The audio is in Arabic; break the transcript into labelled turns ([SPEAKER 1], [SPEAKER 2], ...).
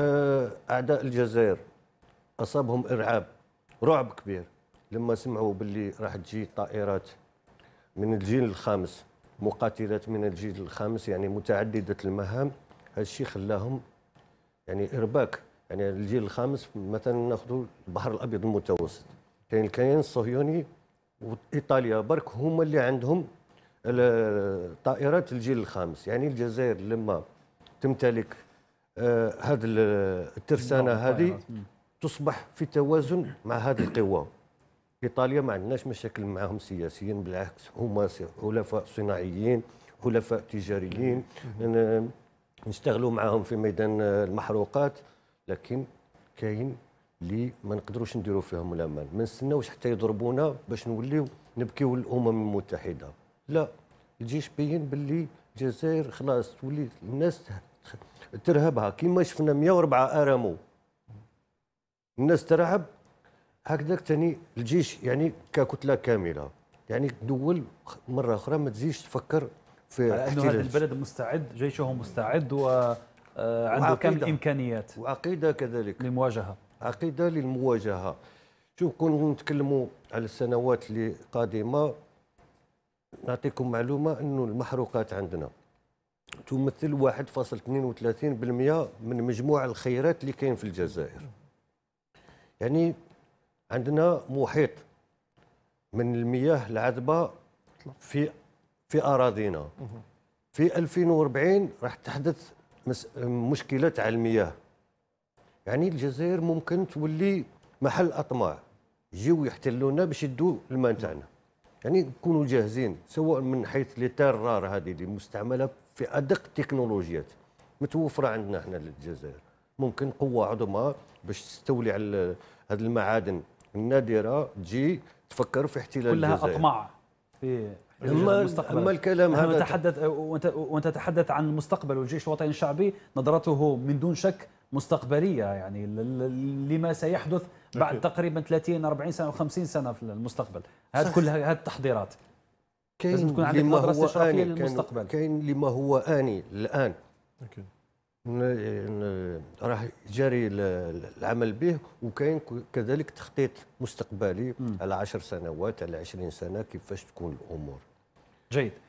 [SPEAKER 1] آه، اعداء الجزائر اصابهم ارعاب رعب كبير لما سمعوا باللي راح تجي طائرات من الجيل الخامس مقاتلات من الجيل الخامس يعني متعدده المهام هذا الشيء خلاهم يعني ارباك يعني الجيل الخامس مثلا ناخذوا البحر الابيض المتوسط كاين الكيان الصهيوني وايطاليا برك هما اللي عندهم طائرات الجيل الخامس يعني الجزائر لما تمتلك آه، هذا الترسانه نعم، هذه تصبح في توازن مع هذه القوى ايطاليا ما عندناش مشاكل معهم سياسيا بالعكس هما حلفاء صناعيين حلفاء تجاريين نشتغلوا معاهم في ميدان المحروقات لكن كاين اللي ما نقدروش نديروا فيهم الامان ما نستناوش حتى يضربونا باش نوليو نبكيو الامم المتحده لا الجيش بين باللي الجزائر خلاص تولي الناس ترهبها كيما شفنا 104 ارامو الناس ترهب هكذاك ثاني الجيش يعني ككتله كامله يعني دول مره اخرى ما تزيدش تفكر
[SPEAKER 2] في انه هذا البلد مستعد جيشه مستعد وعنده آه، كم الامكانيات وعقيده كذلك للمواجهه عقيده للمواجهه شوف كون نتكلموا
[SPEAKER 1] على السنوات اللي قادمه نعطيكم معلومه انه المحروقات عندنا تمثل 1.32% من مجموع الخيرات اللي كاين في الجزائر يعني عندنا محيط من المياه العذبه في في اراضينا في 2040 راح تحدث مشكلات على المياه يعني الجزائر ممكن تولي محل اطماع يجيو يحتلونا باش يدوا الماء تاعنا يعني نكونوا جاهزين سواء من حيث لي تيرار هذه اللي مستعمله في ادق التكنولوجيات متوفره عندنا احنا للجزائر ممكن قوه عظمى باش تستولي على هذه المعادن النادره تجي تفكر في احتلال كلها الجزائر كلها
[SPEAKER 2] اطماع في اما اما الكلام هذا نتحدث وانت وانت تتحدث عن المستقبل والجيش الوطني الشعبي نظرته من دون شك مستقبليه يعني لما سيحدث بعد أكيد. تقريبا 30 40 سنه و50 سنة في المستقبل هذه كلها هذه التحضيرات كاين لازم تكون عندك مدرسه استشرافيه للمستقبل
[SPEAKER 1] كاين لما هو اني الان راح جاري العمل به وكاين كذلك تخطيط مستقبلي م. على 10 سنوات على 20 سنه كيفاش تكون الامور
[SPEAKER 2] جيد